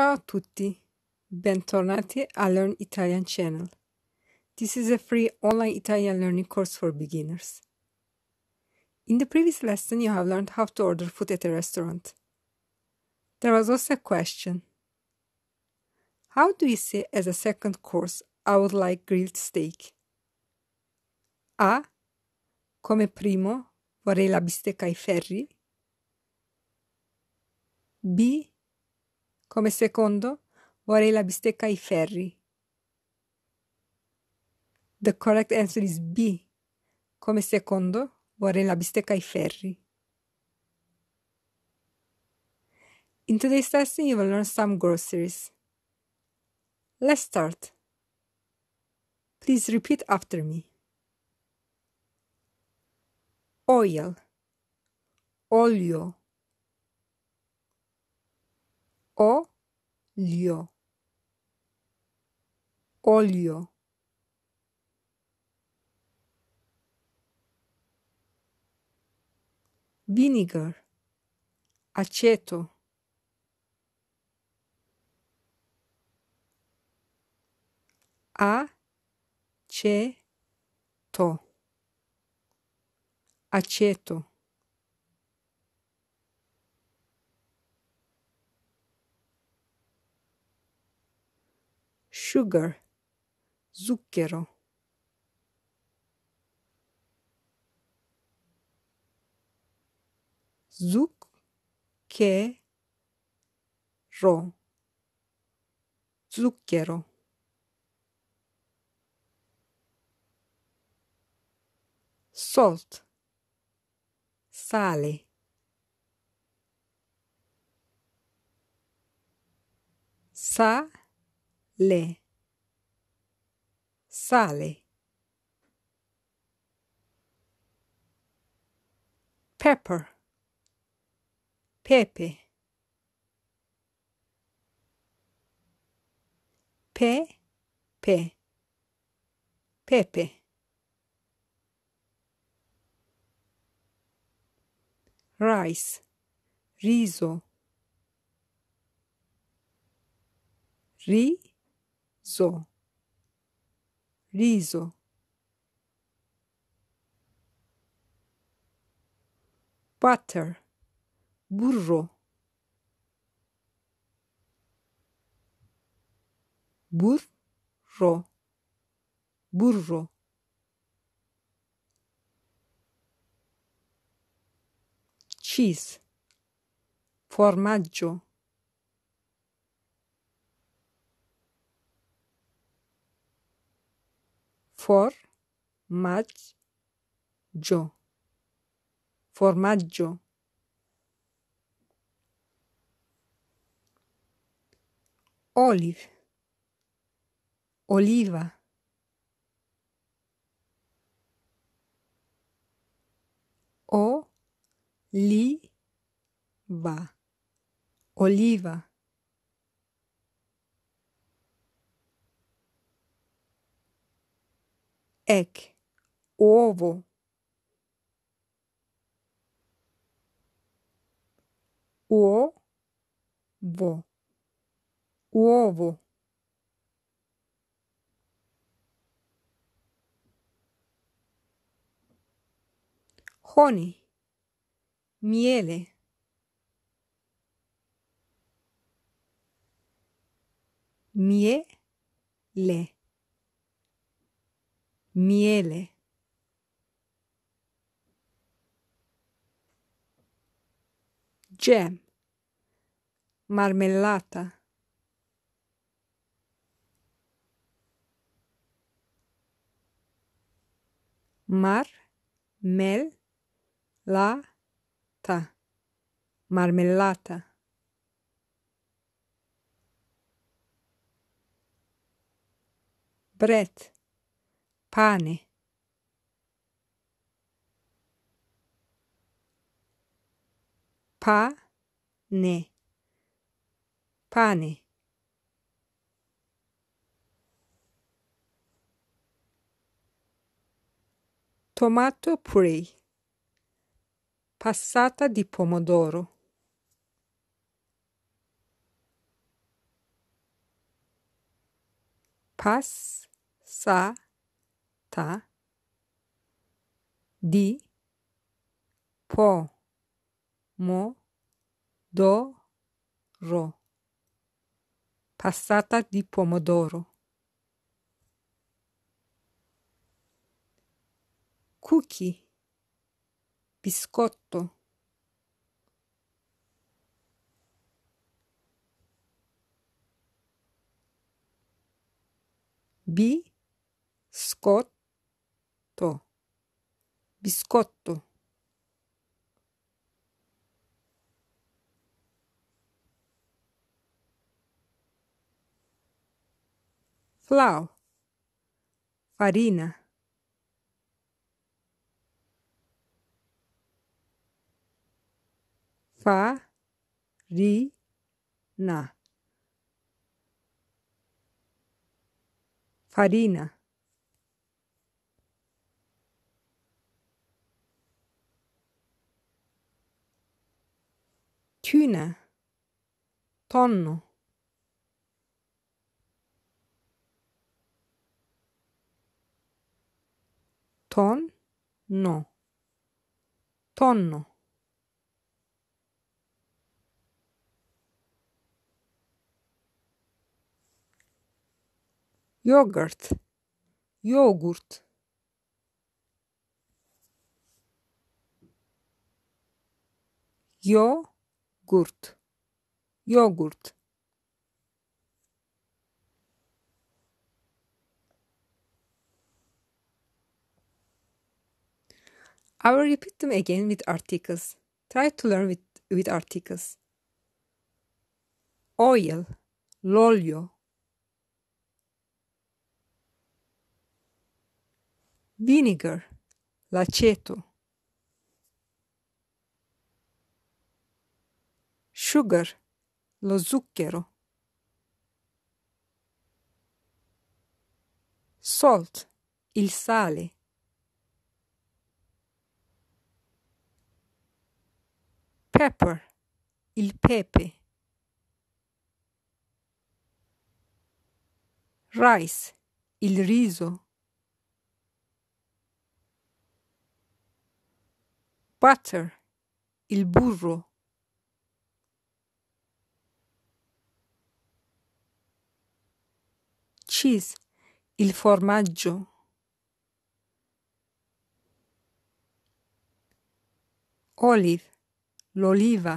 Ciao a tutti, bentornati a Learn Italian channel. This is a free online Italian learning course for beginners. In the previous lesson, you have learned how to order food at a restaurant. There was also a question. How do you say as a second course, I would like grilled steak? A. Come primo, vorrei la bistecca ai ferri. B. Come secondo, vorrei la bistecca ai ferri. The correct answer is B. Come secondo, vorrei la bistecca ai ferri. In today's lesson, you will learn some groceries. Let's start. Please repeat after me. Oil. Olio. olio olio vinegar aceto aceto aceto sugar zucchero zucchero zucchero salt sale sa le sale pepper pepe pe pe pepe rice riso ri riso, riso. Butter, burro. Burro, burro. Cheese, formaggio. For, match, yo. Formaggio. Olive. Oliva. O, li, va. Oliva. Uovo. ovo. Uovo, uovo. Honey, miele. Miele. miele. Gem, marmellata. Mar, mel, la, ta, marmellata. Brett pane. Pa pane. Tomato puree. Passata di pomodoro. Pass sa ta di po mo do ro passata di pomodoro cookie biscotto B. Scott biscotto flau farina farina farina Tüne Tonno Ton no Tonno Yogurt Yogurt Yo Gurt. Yogurt. I will repeat them again with articles. Try to learn with, with articles. Oil, l'olio. Vinegar, l'aceto. Sugar, lo zucchero. Salt, il sale. Pepper, il pepe. Rice, il riso. Butter, il burro. cheese, il formaggio. Olive, l'oliva.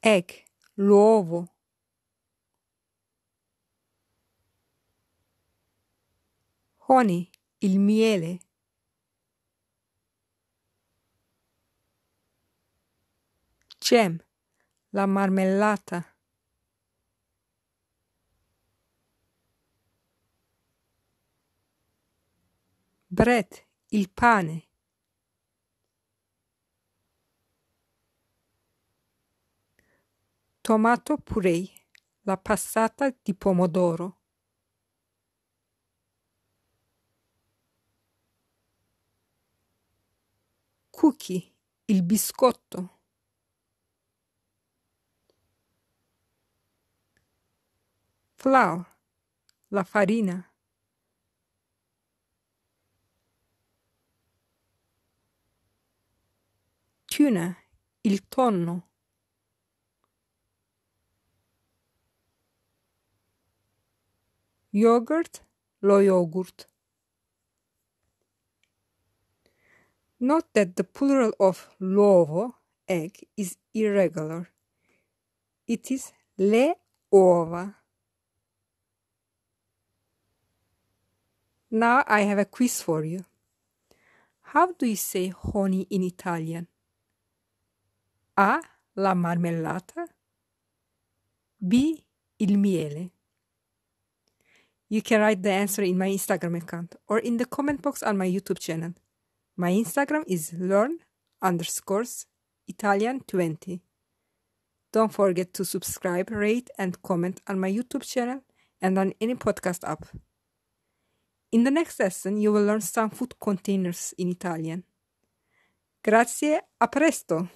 Egg, l'uovo. Honey, il miele. Gem, la marmellata. Bread, il pane. Tomato puree, la passata di pomodoro. Cookie, il biscotto. flour, la farina. Tuna, il tonno. Yogurt, lo yogurt. Note that the plural of l'uovo, egg, is irregular. It is le uova. Now I have a quiz for you. How do you say honey in Italian? A. La marmellata. B. Il miele. You can write the answer in my Instagram account or in the comment box on my YouTube channel. My Instagram is learn underscores Italian20. Don't forget to subscribe, rate, and comment on my YouTube channel and on any podcast app. In the next lesson, you will learn some food containers in Italian. Grazie, a presto!